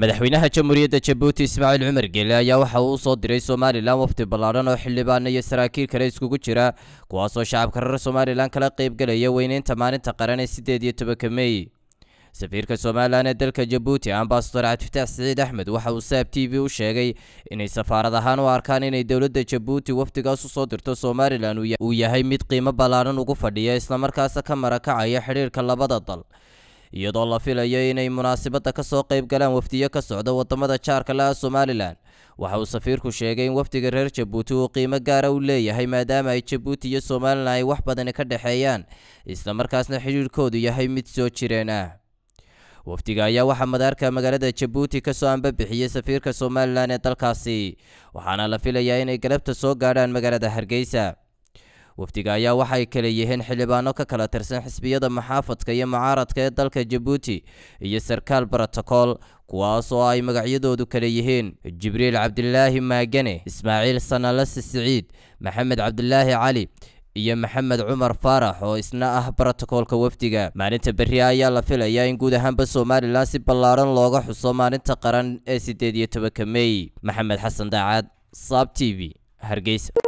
madaxweynaha jamhuuriyadda jabuuti ismaaciil cumar geele ayaa waxa uu usoo diray somalilan wafdi ballaadhan oo xildhibaan iyo saraakiil kale iskugu jira kuwaasoo shacabka reer somalilan kala qaybgelaya weyneynta maalinta qaran ee sideed iyo tobanka mey safiirka somalilan ee dalka jabuuti ambasador cabdifataax siciid axmed waxa uu saab t v u sheegay inay safaarad ahaan u arkaan inay dowladda jabuuti wafdigaas usoo dirto somalilan uu yahay mid qiimo ballaadhan ugu fadhiya islamarkaasa ka marakacaya xidhiirka labada dal iyadoo la filayo inay munaasabadda ka soo qayb galaan wafdiyo ka socda waddamada jaarka la'a somalilan waxa uu safiirku sheegay in wafdiga reer jabuuti uu qiimo gaara u leeyahay maadaama ay jabuuti iyo somalilan ay wax badani ka dhexeeyaan islamarkaasna xidhiirhkoodu yahay mid soo jireen ah wafdiga ayaa waxaa madaarka magaalada jabuuti ka soo ambabixiyey safiirka somalilan ee dalkaasi waxaana la filayaa inay galabta soo gaadhaan magaalada hargeysa وفتيقا يا وحاي حلبانوكا كلا ترسن حسبية حسبيادا محافظ كي معارض كايا دالك جبوتي إيا سركال براتاكول كواسو آي مقعيدو دو كليهين جبريل عبد الله ماجني إسماعيل صنالس السعيد محمد عبد الله علي يا محمد عمر فارح و اسناء براتكول كوفتيغا مانينتا بريا يا لا فيلا يا انقودا هامبا سومالي لاسي بلارن لوغو حصو مانينتا قران اسي ديديتو بكمي محمد حسن داعاد صاب تي في هرقيس